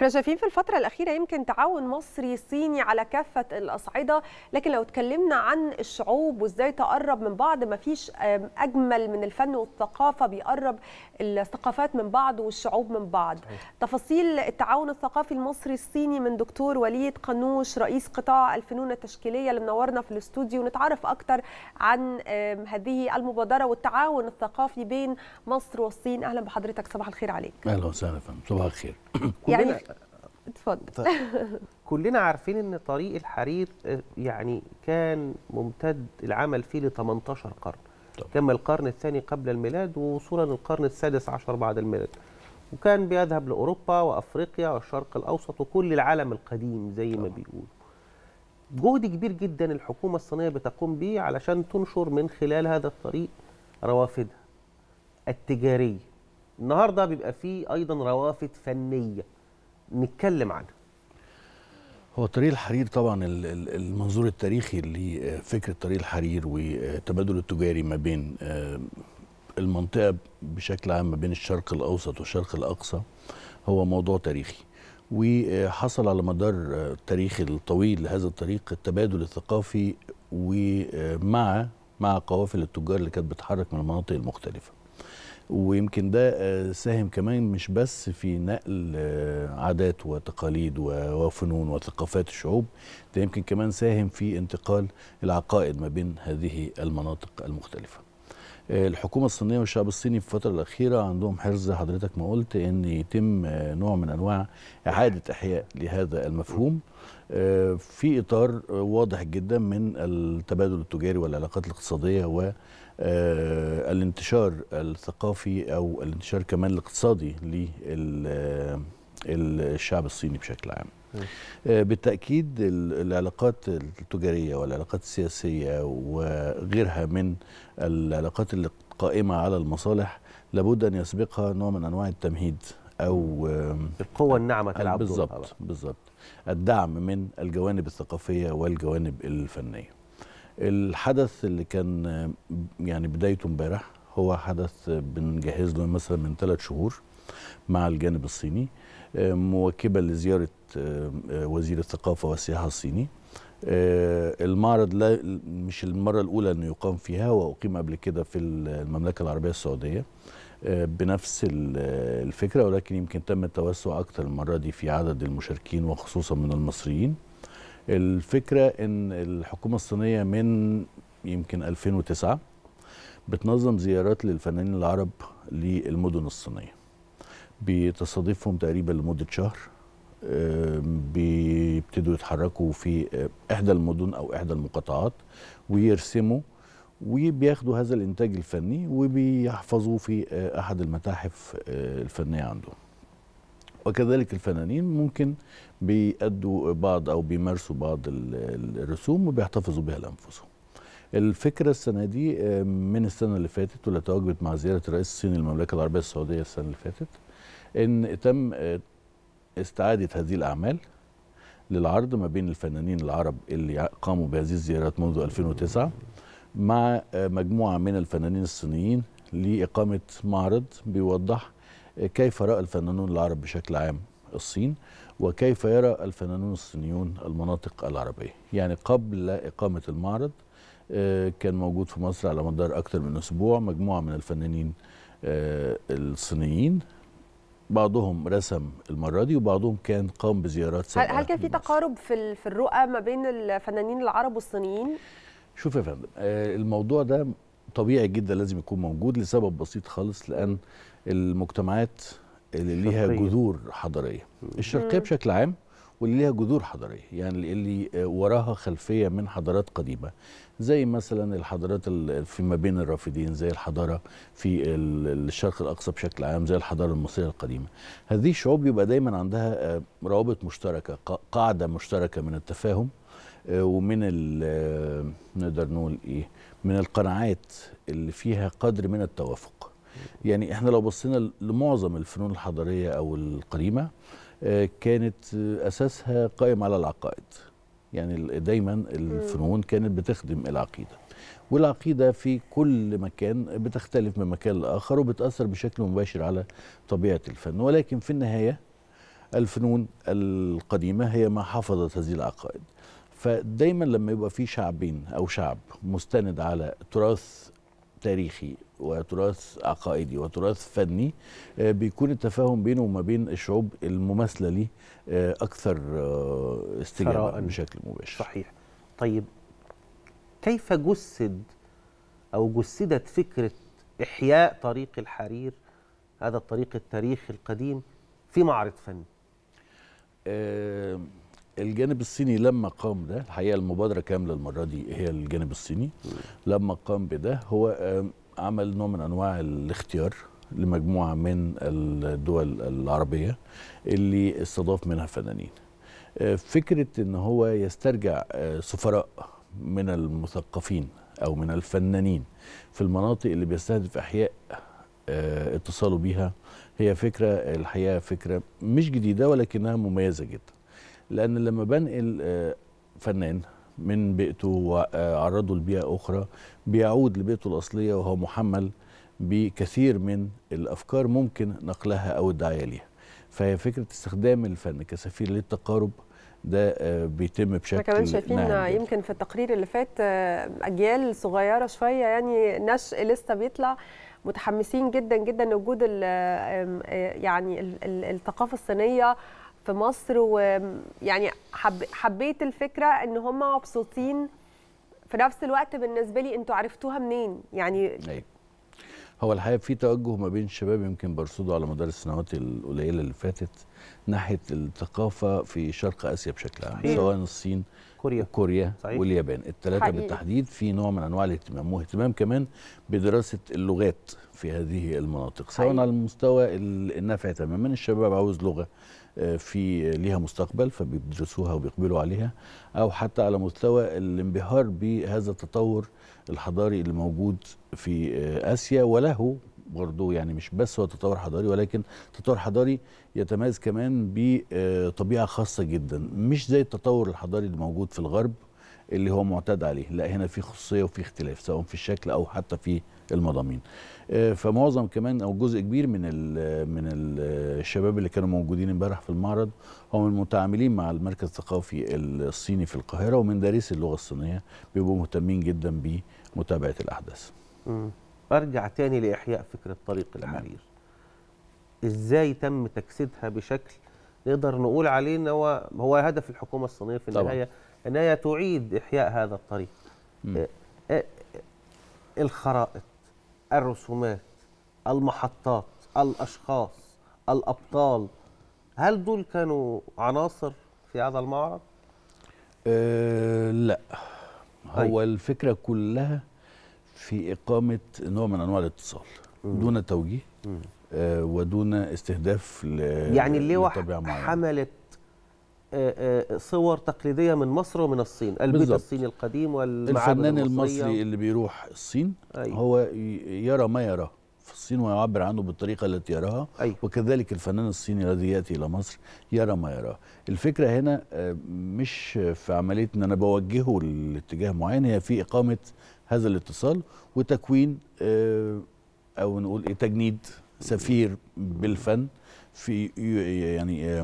احنا شايفين في الفترة الأخيرة يمكن تعاون مصري صيني على كافة الأصعدة لكن لو اتكلمنا عن الشعوب وازاي تقرب من بعض ما فيش أجمل من الفن والثقافة بيقرب الثقافات من بعض والشعوب من بعض صحيح. تفاصيل التعاون الثقافي المصري الصيني من دكتور وليد قنوش رئيس قطاع الفنون التشكيلية اللي منورنا في الاستوديو ونتعرف أكتر عن هذه المبادرة والتعاون الثقافي بين مصر والصين أهلا بحضرتك صباح الخير عليك أهلا وسهلا صباح الخير يعني اتفضل طيب. كلنا عارفين ان طريق الحرير آه، يعني كان ممتد العمل فيه ل 18 قرن طبعا. كما القرن الثاني قبل الميلاد ووصولا للقرن السادس عشر بعد الميلاد وكان بيذهب لاوروبا وافريقيا والشرق الاوسط وكل العالم القديم زي طبعا. ما بيقولوا جهد كبير جدا الحكومه الصينيه بتقوم به علشان تنشر من خلال هذا الطريق روافدها التجاريه النهارده بيبقى فيه ايضا روافد فنيه نتكلم عنها هو طريق الحرير طبعا المنظور التاريخي لفكره آه، طريق الحرير والتبادل التجاري ما بين آه، المنطقه بشكل عام ما بين الشرق الاوسط والشرق الاقصى هو موضوع تاريخي وحصل على مدار آه، التاريخ الطويل لهذا الطريق التبادل الثقافي ومع مع قوافل التجار اللي كانت بتتحرك من المناطق المختلفه ويمكن ده آه، ساهم كمان مش بس في نقل آه، عادات وتقاليد وفنون وثقافات الشعوب ده يمكن كمان ساهم في انتقال العقائد ما بين هذه المناطق المختلفه الحكومه الصينيه والشعب الصيني في الفتره الاخيره عندهم حرص حضرتك ما قلت ان يتم نوع من انواع اعاده احياء لهذا المفهوم آه، في اطار واضح جدا من التبادل التجاري والعلاقات الاقتصاديه و آه، الانتشار الثقافي او الانتشار كمان الاقتصادي للشعب آه، الصيني بشكل عام آه، بالتاكيد العلاقات التجاريه والعلاقات السياسيه وغيرها من العلاقات القائمه على المصالح لابد ان يسبقها نوع من انواع التمهيد او القوه الناعمه تلعب بالظبط بالظبط الدعم من الجوانب الثقافيه والجوانب الفنيه الحدث اللي كان يعني بدايته امبارح هو حدث بنجهز له مثلا من ثلاث شهور مع الجانب الصيني آه، مواكبة لزيارة آه، آه، وزير الثقافة والسياحة الصيني المعرض لا مش المرة الأولى أنه يقام فيها وأقيم قبل كده في المملكة العربية السعودية بنفس الفكرة ولكن يمكن تم التوسع أكثر المرة دي في عدد المشاركين وخصوصا من المصريين الفكرة أن الحكومة الصينية من يمكن 2009 بتنظم زيارات للفنانين العرب للمدن الصينيه بتستضيفهم تقريبا لمده شهر بيبتدوا يتحركوا في احدى المدن او احدى المقاطعات ويرسموا وبياخدوا هذا الانتاج الفني وبيحفظوه في آه، احد المتاحف آه، الفنيه عندهم وكذلك الفنانين ممكن بيأدوا بعض او بيمارسوا بعض الرسوم وبيحتفظوا بها لانفسهم الفكرة السنة دي من السنة اللي فاتت واللي تواجدت مع زيارة رئيس الصين المملكة العربية السعودية السنة اللي فاتت ان تم آه، استعاده هذه الاعمال للعرض ما بين الفنانين العرب اللي قاموا بهذه الزيارات منذ 2009 مع آه، مجموعه من الفنانين الصينيين لاقامه معرض بيوضح آه، كيف راى الفنانون العرب بشكل عام الصين وكيف يرى الفنانون الصينيون المناطق العربيه يعني قبل اقامه المعرض كان موجود في مصر على مدار اكثر من اسبوع مجموعه من الفنانين الصينيين بعضهم رسم المره دي وبعضهم كان قام بزيارات سابقه هل كان في تقارب في في الرؤى ما بين الفنانين العرب والصينيين؟ شوف يا فندم آه، الموضوع ده طبيعي جدا لازم يكون موجود لسبب بسيط خالص لان المجتمعات اللي ليها جذور حضاريه الشرقيه بشكل عام واللي ليها جذور حضاريه يعني اللي وراها خلفيه من حضارات قديمه زي مثلا الحضارات في ما بين الرافدين زي الحضاره في الشرق الاقصى بشكل عام زي الحضاره المصريه القديمه هذه الشعوب بيبقى دايما عندها روابط مشتركه قاعده مشتركه من التفاهم آه، ومن آه، نقدر نقول ايه من القناعات اللي فيها قدر من التوافق يعني احنا لو بصينا لمعظم الفنون الحضاريه او القديمه كانت اساسها قائم على العقائد يعني دايما الفنون كانت بتخدم العقيده والعقيده في كل مكان بتختلف من مكان لاخر وبتاثر بشكل مباشر على طبيعه الفن ولكن في النهايه الفنون القديمه هي ما حفظت هذه العقائد فدايما لما يبقى في شعبين او شعب مستند على تراث تاريخي وتراث عقائدي وتراث فني آه، بيكون التفاهم بينه وما بين الشعوب المماثله ليه آه، اكثر آه، استجابه بشكل مباشر. صحيح. طيب كيف جسد او جسدت فكره احياء طريق الحرير هذا الطريق التاريخي القديم في معرض فني؟ أه الجانب الصيني لما قام ده الحقيقه المبادره كامله المره دي هي الجانب الصيني لما قام بده هو عمل نوع من انواع الاختيار لمجموعه من الدول العربيه اللي استضاف منها فنانين آه، فكره ان هو يسترجع آه، سفراء من المثقفين او من الفنانين في المناطق اللي بيستهدف احياء آه، اتصاله بيها هي فكره الحقيقه فكره مش جديده ولكنها مميزه جدا لان لما بنقل آه، فنان من بيئته وعرضه لبيئه اخرى بيعود لبيئته الاصليه وهو محمل بكثير من الافكار ممكن نقلها او الدعايه ليها فهي فكره استخدام الفن كسفير للتقارب ده آه، بيتم بشكل كمان شايفين نعم يمكن في التقرير اللي فات آه، اجيال صغيره شويه يعني نشء لسه بيطلع متحمسين جدا جدا لوجود يعني الثقافه الصينيه في مصر ويعني حب حبيت الفكره ان هم مبسوطين في نفس الوقت بالنسبه لي انتوا عرفتوها منين يعني أيه. هو الحقيقه في توجه ما بين الشباب يمكن برصده على مدار السنوات القليله اللي فاتت ناحيه الثقافه في شرق اسيا بشكل عام سواء الصين كوريا كوريا واليابان الثلاثه بالتحديد في نوع من انواع الاهتمام واهتمام كمان بدراسه اللغات في هذه المناطق سواء على المستوى النافع تماما الشباب عاوز لغه آه، في ليها مستقبل فبيدرسوها وبيقبلوا عليها او حتى على مستوى الانبهار بهذا التطور الحضاري اللي موجود في آه، اسيا وله برضه يعني مش بس هو تطور حضاري ولكن تطور حضاري يتميز كمان بطبيعه آه، خاصه جدا مش زي التطور الحضاري اللي موجود في الغرب اللي هو معتاد عليه لا هنا في خصوصيه وفي اختلاف سواء في الشكل او حتى في المضامين آه، فمعظم كمان او جزء كبير من من آه، الشباب اللي كانوا موجودين امبارح في المعرض هم المتعاملين مع المركز الثقافي الصيني في القاهره ومن دارس اللغه الصينيه بيبقوا مهتمين جدا بمتابعه الاحداث. مم. ارجع تاني لاحياء فكره طريق نعم. الحرير. ازاي تم تجسيدها بشكل نقدر نقول عليه ان هو هو هدف الحكومه الصينيه في النهايه ان هي تعيد احياء هذا الطريق. آه، الخرائط الرسومات المحطات الاشخاص الابطال هل دول كانوا عناصر في هذا المعرض أه لا هو أي. طيب. الفكره كلها في اقامه نوع من انواع الاتصال مم. دون توجيه مم. آه ودون استهداف يعني ليه حملت آه، آه، صور تقليديه من مصر ومن الصين البيت بالزبط. الصيني القديم والمعابد الفنان المصري اللي بيروح الصين أيوة. هو يرى ما يرى في الصين ويعبر عنه بالطريقه التي يراها أيوة. وكذلك الفنان الصيني الذي ياتي الى مصر يرى ما يراه الفكره هنا آه، مش في عمليه ان انا بوجهه لاتجاه معين هي في اقامه هذا الاتصال وتكوين او نقول إيه، تجنيد سفير بالفن في يعني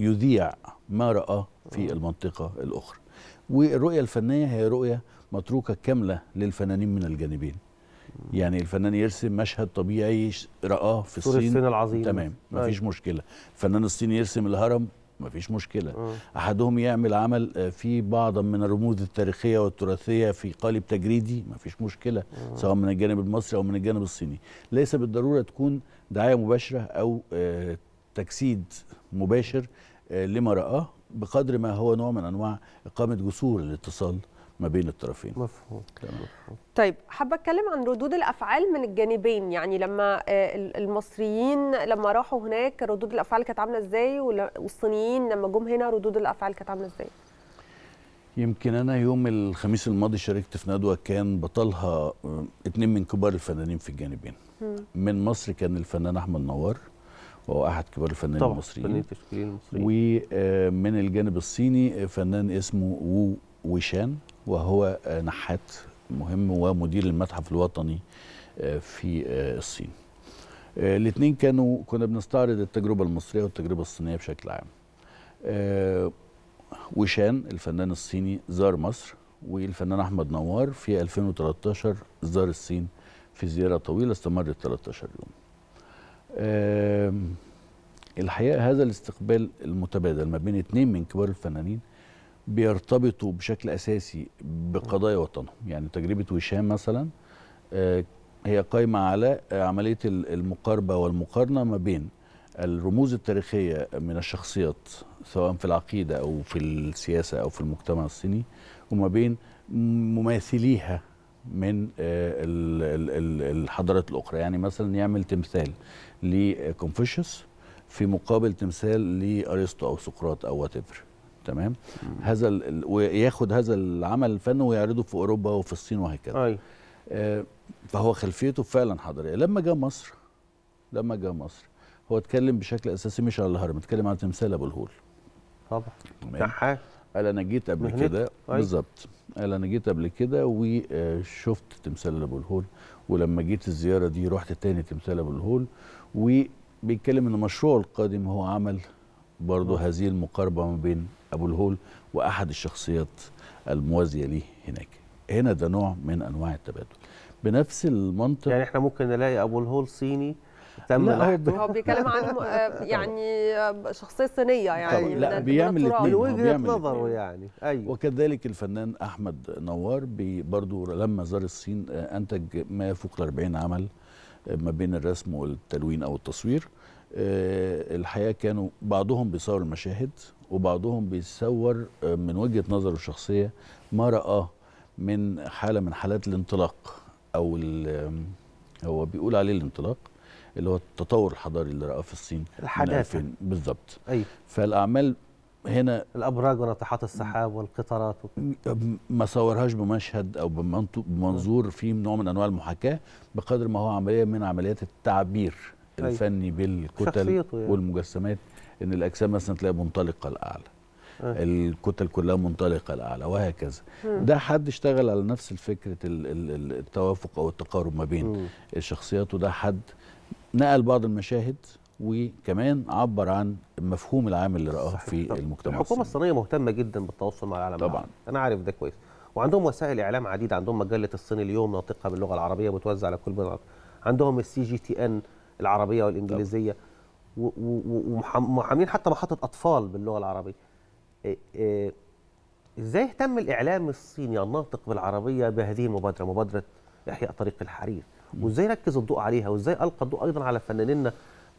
يذيع ما رأى في المنطقة الأخرى والرؤية الفنية هي رؤية متروكة كاملة للفنانين من الجانبين يعني الفنان يرسم مشهد طبيعي رآه في الصين الصين العظيم تمام مفيش أيوة. مشكلة الفنان الصيني يرسم الهرم مفيش مشكلة أحدهم يعمل عمل آه، فيه بعضا من الرموز التاريخية والتراثية في قالب تجريدي مفيش مشكلة سواء من الجانب المصري أو من الجانب الصيني ليس بالضرورة تكون دعاية مباشرة أو آه، تجسيد مباشر آه، لما رآه بقدر ما هو نوع من أنواع إقامة جسور الاتصال ما بين الطرفين مفهوم طيب حابه اتكلم عن ردود الافعال من الجانبين يعني لما آه، المصريين لما راحوا هناك ردود الافعال كانت عامله ازاي والصينيين لما جم هنا ردود الافعال كانت عامله ازاي يمكن انا يوم الخميس الماضي شاركت في ندوه كان بطلها آه، اتنين من كبار الفنانين في الجانبين م. من مصر كان الفنان احمد نوار وهو احد كبار الفنانين طبعا المصريين فنانين التشكيليين المصريين ومن الجانب الصيني فنان اسمه وو ويشان وهو نحات مهم ومدير المتحف الوطني آه، في آه، الصين آه، الاثنين كانوا كنا بنستعرض التجربه المصريه والتجربه الصينيه بشكل عام وشان الفنان الصيني زار مصر والفنان احمد نوار في 2013 زار الصين في زياره طويله استمرت 13 يوم الحقيقه هذا الاستقبال المتبادل ما بين اثنين من كبار الفنانين بيرتبطوا بشكل اساسي بقضايا وطنهم يعني تجربه وشام مثلا آه، هي قايمه على عمليه المقاربه والمقارنه ما بين الرموز التاريخيه من الشخصيات سواء في العقيده او في السياسه او في المجتمع الصيني وما بين مماثليها من آه، الحضارات الاخرى يعني مثلا يعمل تمثال لكونفوشيوس في مقابل تمثال لارسطو او سقراط او وات تمام هذا وياخد هذا العمل الفني ويعرضه في اوروبا وفي الصين وهكذا أي. آه فهو خلفيته فعلا حضاريه لما جه مصر لما جه مصر هو اتكلم بشكل اساسي مش على الهرم اتكلم على تمثال ابو الهول طبعا نحاس قال انا جيت قبل كده طيب. بالظبط قال انا جيت قبل كده وشفت تمثال ابو الهول ولما جيت الزياره دي رحت تاني تمثال ابو الهول وبيتكلم ان مشروعه القادم هو عمل برضه آه. هذه المقاربه ما بين ابو الهول واحد الشخصيات الموازيه ليه هناك هنا ده نوع من انواع التبادل بنفس المنطق يعني احنا ممكن نلاقي ابو الهول صيني تم لا هو, بيتكلم عن آه، يعني آه، شخصيه صينيه يعني لا بيعمل الاثنين وجهه نظره يعني ايوه وكذلك الفنان احمد نوار برضه لما زار الصين آه، انتج ما يفوق ال 40 عمل ما بين الرسم والتلوين او التصوير الحقيقه كانوا بعضهم بيصور المشاهد وبعضهم بيصور من وجهه نظره الشخصيه ما راه من حاله من حالات الانطلاق او هو بيقول عليه الانطلاق اللي هو التطور الحضاري اللي رأى في الصين الحداثة بالظبط أيوة. فالأعمال هنا الابراج وناطحات السحاب والقطارات ما صورهاش بمشهد او بمنظور فيه نوع من انواع المحاكاه بقدر ما هو عمليه من عمليات التعبير الفني بالكتل يعني. والمجسمات ان الاجسام مثلا تلاقيها منطلقه لاعلى الكتل كلها منطلقه لاعلى وهكذا مم. ده حد اشتغل على نفس الفكره التوافق او التقارب ما بين الشخصيات وده حد نقل بعض المشاهد وكمان عبر عن المفهوم العام اللي رآه في طبعا. المجتمع الحكومة الصينية مهتمة جدا بالتواصل مع العالم طبعا العالم. أنا عارف ده كويس وعندهم وسائل إعلام عديدة عندهم مجلة الصين اليوم ناطقة باللغة العربية بتوزع على كل بلد عندهم السي جي تي ان العربية والإنجليزية ومحامين حتى محطة أطفال باللغة العربية إيه إيه ازاي اهتم الاعلام الصيني الناطق بالعربيه بهذه المبادره مبادره احياء طريق الحرير وازاي ركز الضوء عليها وازاي القى الضوء ايضا على فنانينا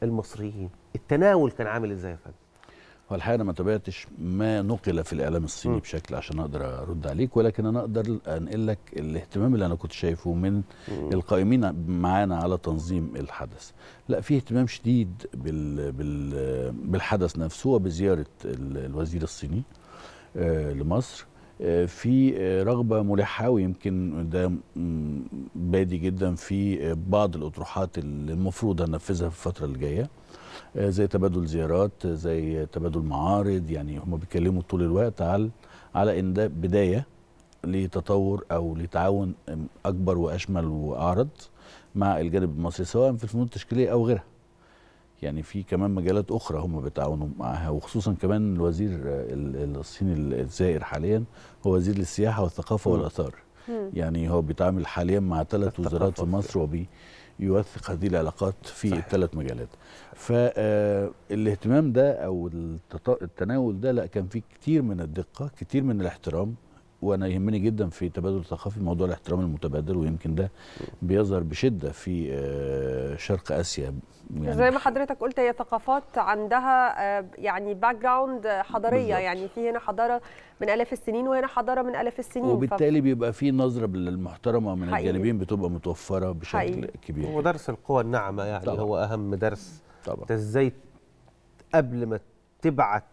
المصريين التناول كان عامل ازاي يا فندم هو الحقيقه انا ما تابعتش ما نقل في الاعلام الصيني م. بشكل عشان اقدر ارد عليك ولكن انا اقدر انقل لك الاهتمام اللي انا كنت شايفه من م. القائمين معانا على تنظيم الحدث لا في اهتمام شديد بال بال بالحدث نفسه وبزياره الوزير الصيني آه، لمصر في آه، رغبه ملحه ويمكن ده بادي جدا في آه، بعض الاطروحات اللي المفروض هننفذها في الفتره اللي جايه آه، زي تبادل زيارات زي تبادل معارض يعني هم بيتكلموا طول الوقت على على ان ده بدايه لتطور او لتعاون اكبر واشمل واعرض مع الجانب المصري سواء في الفنون التشكيليه او غيرها يعني في كمان مجالات اخرى هم بيتعاونوا معاها وخصوصا كمان الوزير الصيني الزائر حاليا هو وزير السياحه والثقافه والاثار يعني هو بيتعامل حاليا مع ثلاث وزارات في مصر وبي يوثق هذه العلاقات في الثلاث مجالات فالاهتمام آه، ده او التناول ده لا كان فيه كتير من الدقه كتير من الاحترام وانا يهمني جدا في تبادل الثقافي موضوع الاحترام المتبادل ويمكن ده بيظهر بشده في آه، شرق اسيا يعني زي ما حضرتك قلت هي ثقافات عندها آه، يعني باك جراوند حضاريه بالزبط. يعني في هنا حضاره من الاف السنين وهنا حضاره من الاف السنين وبالتالي ف... بيبقى في نظره للمحترمه من حقيقي. الجانبين بتبقى متوفره بشكل حقيقي. كبير ودرس القوى الناعمه يعني طبعا. هو اهم درس طبعا ازاي قبل ما تبعت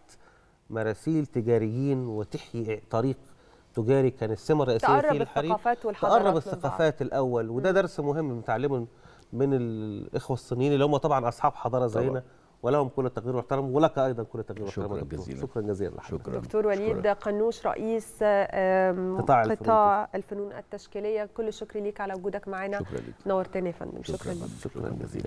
مراسيل تجاريين وتحيي طريق تجاري كان السمه الرئيسيه فيه الحريم الثقافات تقرب الثقافات الاول وده درس مهم بنتعلمه من الاخوه الصينيين اللي هم طبعا اصحاب حضاره زينا ولهم كل التقدير والاحترام ولك ايضا كل التقدير والاحترام شكرا جزيلا شكرا جزيلا شكرا دكتور وليد شكرا. قنوش رئيس قطاع, قطاع الفنون. الفنون التشكيليه كل الشكر ليك على وجودك معنا نورتنا يا فندم شكرا, شكرا, شكرا, شكرا جزيلا